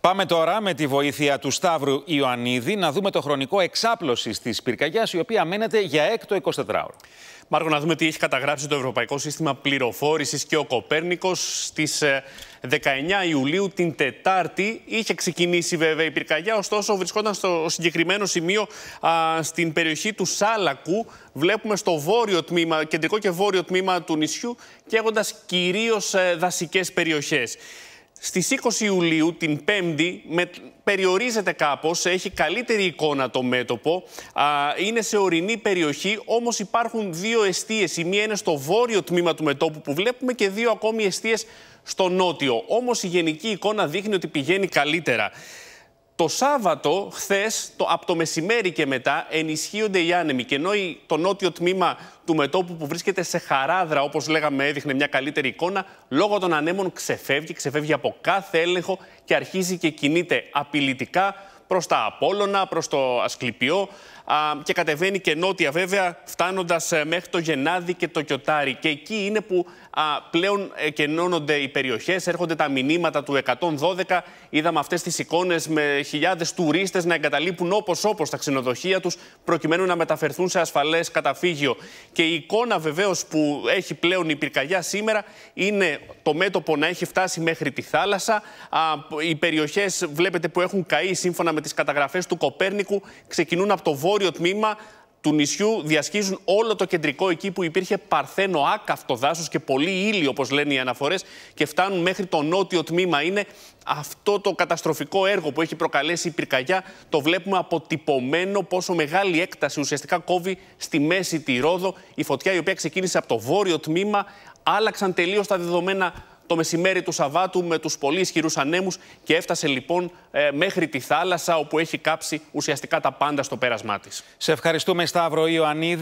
Πάμε τώρα με τη βοήθεια του Σταύρου Ιωαννίδη να δούμε το χρονικό εξάπλωση της πυρκαγιάς, η οποία μένεται για έκτο 24ωρο. Μάρκο, να δούμε τι έχει καταγράψει το Ευρωπαϊκό Σύστημα Πληροφόρησης και ο Κοπέρνικος στις 19 ε, Ιουλίου την Τετάρτη. Είχε ξεκινήσει βέβαια η πυρκαγιά, ωστόσο βρισκόταν στο συγκεκριμένο σημείο στην περιοχή του Σάλακου. Βλέπουμε στο βόρειο τμήμα, κεντρικό και βόρειο τμήμα του νησιού, καίγοντας κυρίως ε, δασικές περιοχές. Στις 20 Ιουλίου, την Πέμπτη, με, περιορίζεται κάπως, έχει καλύτερη εικόνα το μέτωπο, α, είναι σε ορεινή περιοχή, όμως υπάρχουν δύο εστίες. Η μία είναι στο βόρειο τμήμα του μετώπου που βλέπουμε και δύο ακόμη εστίες στο νότιο. Όμως η γενική εικόνα δείχνει ότι πηγαίνει καλύτερα. Το Σάββατο, χθες, το, από το μεσημέρι και μετά, ενισχύονται οι άνεμοι. Και ενώ το νότιο τμήμα του μετόπου που βρίσκεται σε χαράδρα, όπως λέγαμε, έδειχνε μια καλύτερη εικόνα, λόγω των ανέμων ξεφεύγει, ξεφεύγει από κάθε έλεγχο και αρχίζει και κινείται απειλητικά προς τα Απόλωνα, προς το Ασκληπιό και κατεβαίνει και νότια βέβαια, φτάνοντας ε, μέχρι το Γενάδη και το Κιωτάρι. Και εκεί είναι που πλέον κενώνονται οι περιοχές. έρχονται τα μηνύματα του 112. Είδαμε αυτές τις εικόνες με χιλιάδες τουρίστες... να εγκαταλείπουν όπως όπως τα ξενοδοχεία τους... προκειμένου να μεταφερθούν σε ασφαλές καταφύγιο. Και η εικόνα βεβαίως που έχει πλέον η πυρκαγιά σήμερα είναι το μέτωπο να έχει φτάσει μέχρι τη θάλασσα. Οι περιοχές, βλέπετε, που έχουν καεί σύμφωνα με με τις καταγραφές του Κοπέρνικου ξεκινούν από το βόρειο τμήμα του νησιού διασχίζουν όλο το κεντρικό εκεί που υπήρχε παρθένο άκαυτο δάσος και πολύ ήλιο όπως λένε οι αναφορές και φτάνουν μέχρι το νότιο τμήμα. Είναι αυτό το καταστροφικό έργο που έχει προκαλέσει η πυρκαγιά το βλέπουμε αποτυπωμένο πόσο μεγάλη έκταση ουσιαστικά κόβει στη μέση τη Ρόδο η φωτιά η οποία ξεκίνησε από το βόρειο τμήμα άλλαξαν τελείως τα δεδομένα το μεσημέρι του Σαββάτου με τους πολύ ισχυρούς ανέμους και έφτασε λοιπόν ε, μέχρι τη θάλασσα όπου έχει κάψει ουσιαστικά τα πάντα στο πέρασμά της. Σε ευχαριστούμε, Σταύρο Ιωαννίδη.